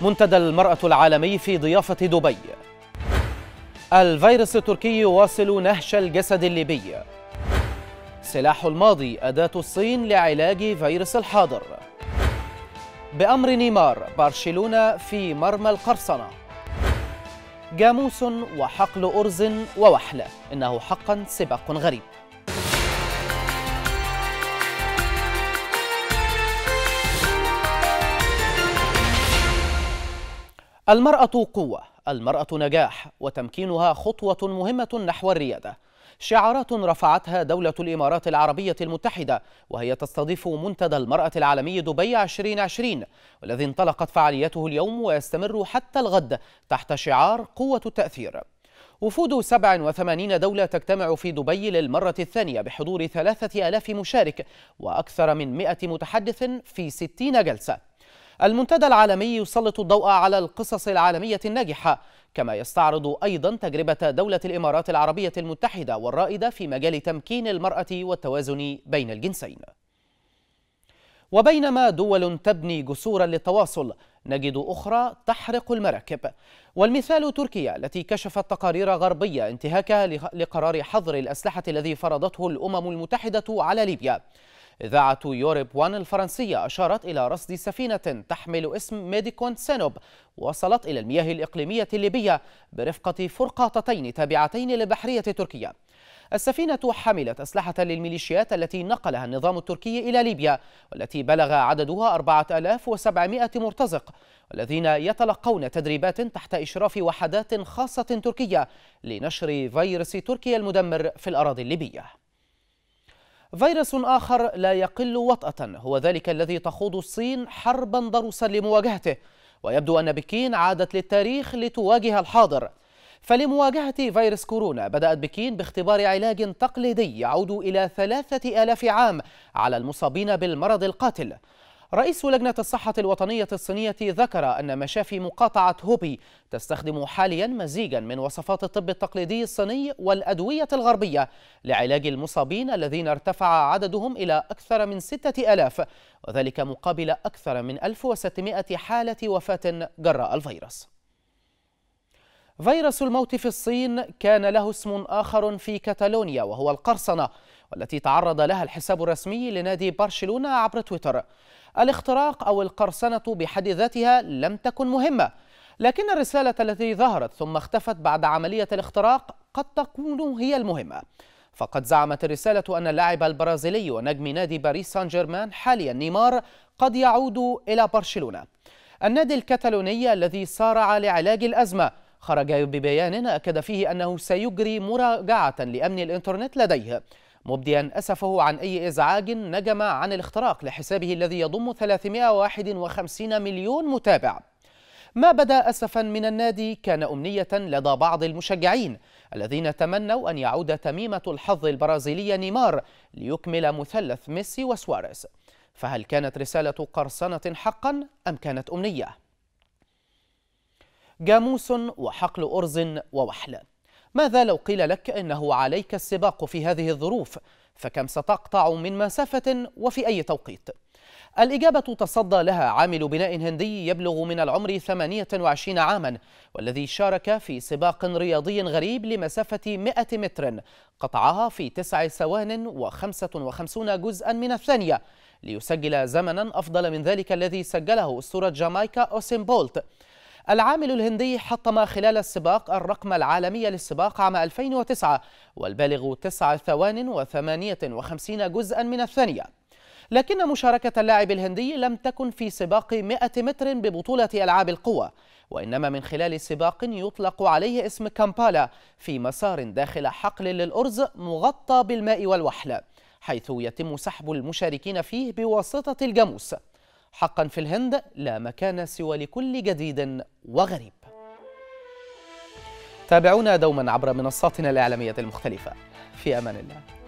منتدى المرأة العالمي في ضيافة دبي الفيروس التركي يواصل نهش الجسد الليبي سلاح الماضي أداة الصين لعلاج فيروس الحاضر بأمر نيمار برشلونة في مرمى القرصنة جاموس وحقل أرز ووحلة إنه حقا سباق غريب المرأة قوة، المرأة نجاح، وتمكينها خطوة مهمة نحو الريادة. شعارات رفعتها دولة الإمارات العربية المتحدة وهي تستضيف منتدى المرأة العالمي دبي 2020 والذي انطلقت فعاليته اليوم ويستمر حتى الغد تحت شعار قوة التأثير. وفود 87 دولة تجتمع في دبي للمرة الثانية بحضور 3000 مشارك وأكثر من 100 متحدث في 60 جلسة المنتدى العالمي يسلط الضوء على القصص العالمية الناجحة كما يستعرض أيضا تجربة دولة الإمارات العربية المتحدة والرائدة في مجال تمكين المرأة والتوازن بين الجنسين وبينما دول تبني جسورا للتواصل نجد أخرى تحرق المراكب والمثال تركيا التي كشفت تقارير غربية انتهاكها لقرار حظر الأسلحة الذي فرضته الأمم المتحدة على ليبيا إذاعة يورب وان الفرنسية أشارت إلى رصد سفينة تحمل اسم ميديكون سينوب وصلت إلى المياه الإقليمية الليبية برفقة فرقاطتين تابعتين لبحرية تركيا السفينة حملت أسلحة للميليشيات التي نقلها النظام التركي إلى ليبيا والتي بلغ عددها 4700 مرتزق والذين يتلقون تدريبات تحت إشراف وحدات خاصة تركية لنشر فيروس تركيا المدمر في الأراضي الليبية فيروس آخر لا يقل وطأة هو ذلك الذي تخوض الصين حربا ضروسا لمواجهته ويبدو أن بكين عادت للتاريخ لتواجه الحاضر فلمواجهة فيروس كورونا بدأت بكين باختبار علاج تقليدي يعود إلى ثلاثة آلاف عام على المصابين بالمرض القاتل رئيس لجنة الصحة الوطنية الصينية ذكر أن مشافي مقاطعة هوبي تستخدم حاليا مزيجا من وصفات الطب التقليدي الصيني والأدوية الغربية لعلاج المصابين الذين ارتفع عددهم إلى أكثر من 6000 وذلك مقابل أكثر من 1600 حالة وفاة جراء الفيروس فيروس الموت في الصين كان له اسم آخر في كتالونيا وهو القرصنة والتي تعرض لها الحساب الرسمي لنادي برشلونة عبر تويتر الاختراق أو القرصنة بحد ذاتها لم تكن مهمة لكن الرسالة التي ظهرت ثم اختفت بعد عملية الاختراق قد تكون هي المهمة فقد زعمت الرسالة أن اللاعب البرازيلي ونجم نادي باريس سان جيرمان حاليا نيمار قد يعود إلى برشلونة النادي الكتالوني الذي سارع لعلاج الأزمة خرج ببيان أكد فيه أنه سيجري مراجعة لأمن الإنترنت لديه مبديا أسفه عن أي إزعاج نجم عن الاختراق لحسابه الذي يضم 351 مليون متابع ما بدا أسفا من النادي كان أمنية لدى بعض المشجعين الذين تمنوا أن يعود تميمة الحظ البرازيلية نيمار ليكمل مثلث ميسي وسواريز فهل كانت رسالة قرصنة حقا أم كانت أمنية؟ جاموس وحقل أرز ووحل ماذا لو قيل لك إنه عليك السباق في هذه الظروف فكم ستقطع من مسافة وفي أي توقيت؟ الإجابة تصدى لها عامل بناء هندي يبلغ من العمر 28 عاما والذي شارك في سباق رياضي غريب لمسافة 100 متر قطعها في 9 ثوان و55 جزءا من الثانية ليسجل زمنا أفضل من ذلك الذي سجله أسطورة جامايكا أوسين بولت العامل الهندي حطم خلال السباق الرقم العالمي للسباق عام 2009 والبالغ 9 ثوان و58 جزءا من الثانية لكن مشاركة اللاعب الهندي لم تكن في سباق 100 متر ببطولة ألعاب القوى وإنما من خلال سباق يطلق عليه اسم كامبالا في مسار داخل حقل للأرز مغطى بالماء والوحل حيث يتم سحب المشاركين فيه بواسطة الجاموس حقا في الهند لا مكان سوى لكل جديد وغريب تابعونا دوما عبر منصاتنا الإعلامية المختلفة في أمان الله